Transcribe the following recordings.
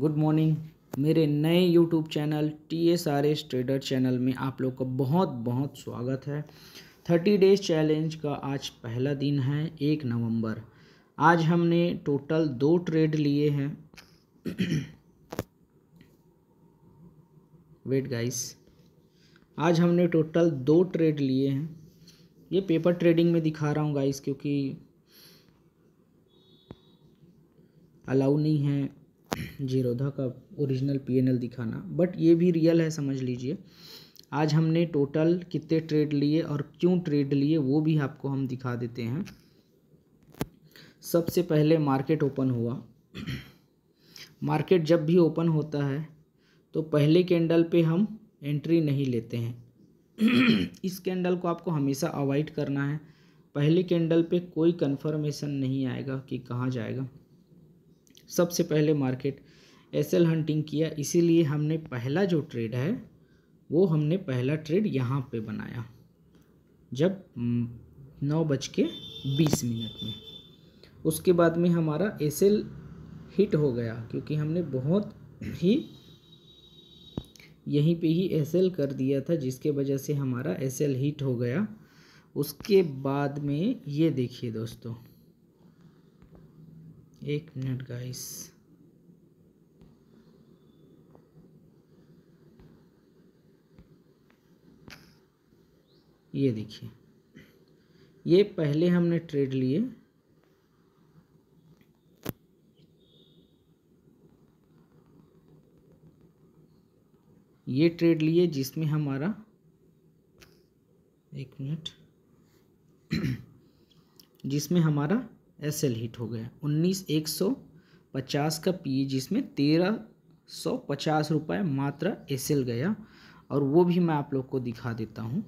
good morning मेरे नए YouTube channel T S R S trader channel में आप लोग का बहुत बहुत स्वागत है थर्टी डेज चैलेंज का आज पहला दिन है एक नवंबर आज हमने टोटल दो ट्रेड लिए हैं वेट गाइस आज हमने टोटल दो ट्रेड लिए हैं ये पेपर ट्रेडिंग में दिखा रहा हूँ गाइस क्योंकि अलाउ नहीं है जीरोधा का ओरिजिनल पीएनएल दिखाना बट ये भी रियल है समझ लीजिए आज हमने टोटल कितने ट्रेड लिए और क्यों ट्रेड लिए वो भी आपको हम दिखा देते हैं सबसे पहले मार्केट ओपन हुआ मार्केट जब भी ओपन होता है तो पहले कैंडल पे हम एंट्री नहीं लेते हैं इस कैंडल को आपको हमेशा अवॉइड करना है पहले कैंडल पे कोई कन्फर्मेशन नहीं आएगा कि कहाँ जाएगा सबसे पहले मार्केट एसल हंटिंग किया इसीलिए हमने पहला जो ट्रेड है वो हमने पहला ट्रेड यहाँ पे बनाया जब नौ बज के बीस मिनट में उसके बाद में हमारा एसल हिट हो गया क्योंकि हमने बहुत ही यहीं पे ही एसएल कर दिया था जिसके वजह से हमारा एसएल हिट हो गया उसके बाद में ये देखिए दोस्तों एक मिनट गाइस ये देखिए ये पहले हमने ट्रेड लिए ये ट्रेड लिए जिसमें हमारा एक मिनट जिसमें हमारा एस एल हीट हो गया उन्नीस एक सौ पचास का पी जिसमें e तेरह सौ पचास रुपये मात्र एस एल गया और वो भी मैं आप लोग को दिखा देता हूँ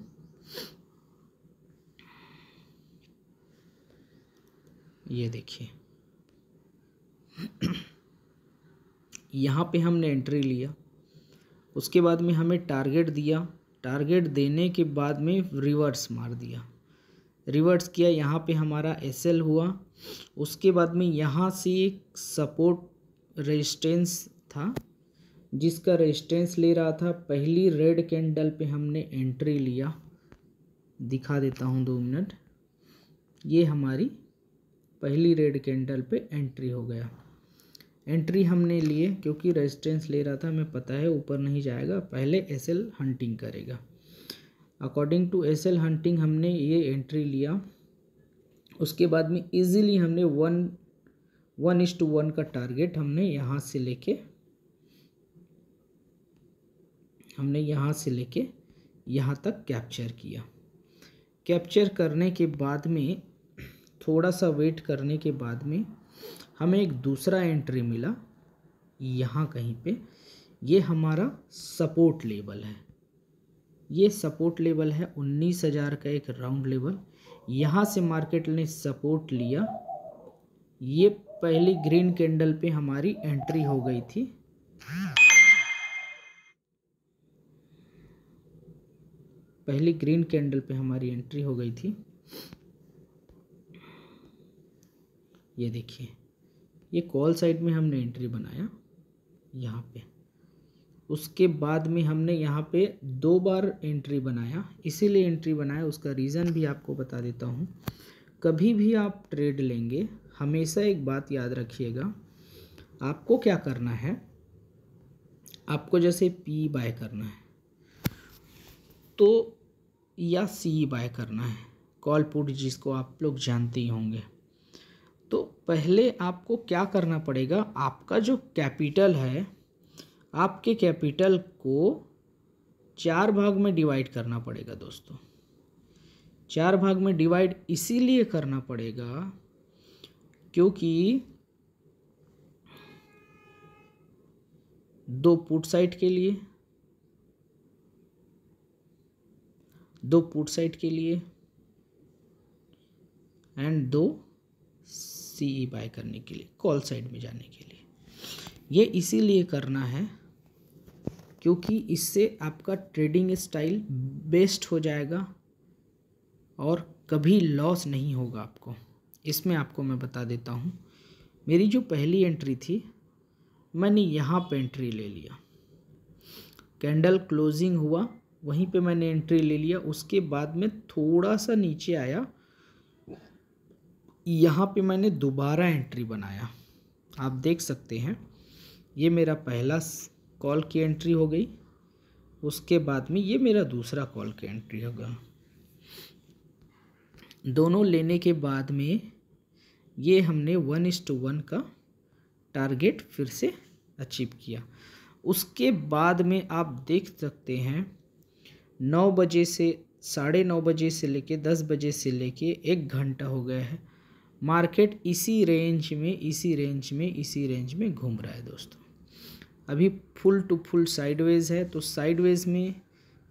ये देखिए यहाँ पे हमने एंट्री लिया उसके बाद में हमें टारगेट दिया टारगेट देने के बाद में रिवर्स मार दिया रिवर्स किया यहाँ पे हमारा एस एल हुआ उसके बाद में यहाँ से एक सपोर्ट रेजिस्टेंस था जिसका रेजिस्टेंस ले रहा था पहली रेड कैंडल पे हमने एंट्री लिया दिखा देता हूँ दो मिनट ये हमारी पहली रेड कैंडल पे एंट्री हो गया एंट्री हमने लिए क्योंकि रेजिस्टेंस ले रहा था हमें पता है ऊपर नहीं जाएगा पहले एसएल हंटिंग करेगा according to S L hunting हमने ये एंट्री लिया उसके बाद में इजीली हमने one one is two one का टारगेट हमने यहाँ से लेके हमने यहाँ से लेके यहाँ तक कैप्चर किया कैप्चर करने के बाद में थोड़ा सा वेट करने के बाद में हमें एक दूसरा एंट्री मिला यहाँ कहीं पे ये हमारा सपोर्ट लेवल है ये सपोर्ट लेवल है उन्नीस हज़ार का एक राउंड लेवल यहाँ से मार्केट ने सपोर्ट लिया ये पहली ग्रीन कैंडल पे हमारी एंट्री हो गई थी पहली ग्रीन कैंडल पे हमारी एंट्री हो गई थी ये देखिए ये कॉल साइड में हमने एंट्री बनाया यहाँ पे उसके बाद में हमने यहाँ पे दो बार एंट्री बनाया इसीलिए एंट्री बनाया उसका रीज़न भी आपको बता देता हूँ कभी भी आप ट्रेड लेंगे हमेशा एक बात याद रखिएगा आपको क्या करना है आपको जैसे पी बाय करना है तो या सी बाय करना है कॉल पुट जिसको आप लोग जानते ही होंगे तो पहले आपको क्या करना पड़ेगा आपका जो कैपिटल है आपके कैपिटल को चार भाग में डिवाइड करना पड़ेगा दोस्तों चार भाग में डिवाइड इसीलिए करना पड़ेगा क्योंकि दो पुट साइड के लिए दो पुट साइड के लिए एंड दो सीई e बाय करने के लिए कॉल साइड में जाने के लिए ये इसीलिए करना है क्योंकि इससे आपका ट्रेडिंग स्टाइल बेस्ट हो जाएगा और कभी लॉस नहीं होगा आपको इसमें आपको मैं बता देता हूँ मेरी जो पहली एंट्री थी मैंने यहाँ पे एंट्री ले लिया कैंडल क्लोजिंग हुआ वहीं पे मैंने एंट्री ले लिया उसके बाद में थोड़ा सा नीचे आया यहाँ पे मैंने दोबारा एंट्री बनाया आप देख सकते हैं ये मेरा पहला कॉल की एंट्री हो गई उसके बाद में ये मेरा दूसरा कॉल की एंट्री होगा दोनों लेने के बाद में ये हमने वन इस टू वन का टारगेट फिर से अचीव किया उसके बाद में आप देख सकते हैं नौ बजे से साढ़े नौ बजे से लेके दस बजे से लेके एक घंटा हो गया है मार्केट इसी रेंज में इसी रेंज में इसी रेंज में घूम रहा है दोस्तों अभी फुल टू फुल साइडवेज है तो साइडवेज में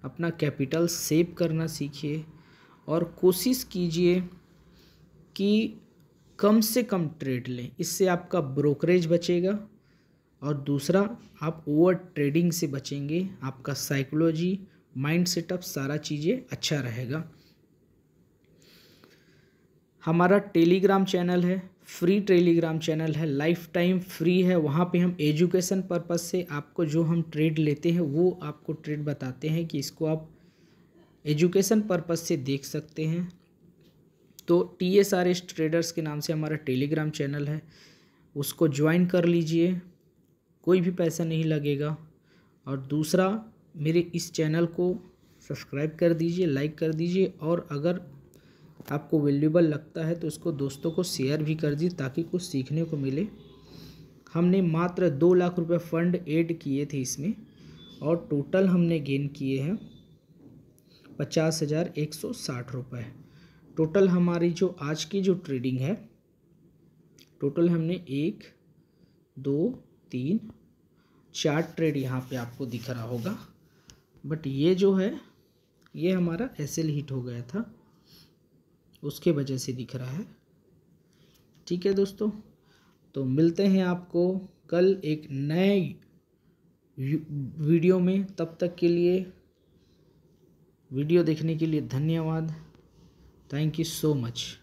अपना कैपिटल सेव करना सीखिए और कोशिश कीजिए कि कम से कम ट्रेड लें इससे आपका ब्रोकरेज बचेगा और दूसरा आप ओवर ट्रेडिंग से बचेंगे आपका साइकोलॉजी माइंड सेटअप सारा चीज़ें अच्छा रहेगा हमारा टेलीग्राम चैनल है फ्री टेलीग्राम चैनल है लाइफ टाइम फ्री है वहाँ पे हम एजुकेशन पर्पस से आपको जो हम ट्रेड लेते हैं वो आपको ट्रेड बताते हैं कि इसको आप एजुकेशन पर्पस से देख सकते हैं तो T S R S traders के नाम से हमारा टेलीग्राम चैनल है उसको ज्वाइन कर लीजिए कोई भी पैसा नहीं लगेगा और दूसरा मेरे इस चैनल को सब्सक्राइब कर दीजिए लाइक कर दीजिए और अगर आपको वैल्यूबल लगता है तो उसको दोस्तों को शेयर भी कर दी ताकि कुछ सीखने को मिले हमने मात्र दो लाख रुपए फंड ऐड किए थे इसमें और टोटल हमने गेन किए हैं पचास हज़ार एक सौ साठ रुपये टोटल हमारी जो आज की जो ट्रेडिंग है टोटल हमने एक दो तीन चार ट्रेड यहाँ पे आपको दिख रहा होगा बट ये जो है ये हमारा एस हिट हो गया था उसके वजह से दिख रहा है ठीक है दोस्तों तो मिलते हैं आपको कल एक नए वीडियो में तब तक के लिए वीडियो देखने के लिए धन्यवाद थैंक यू सो मच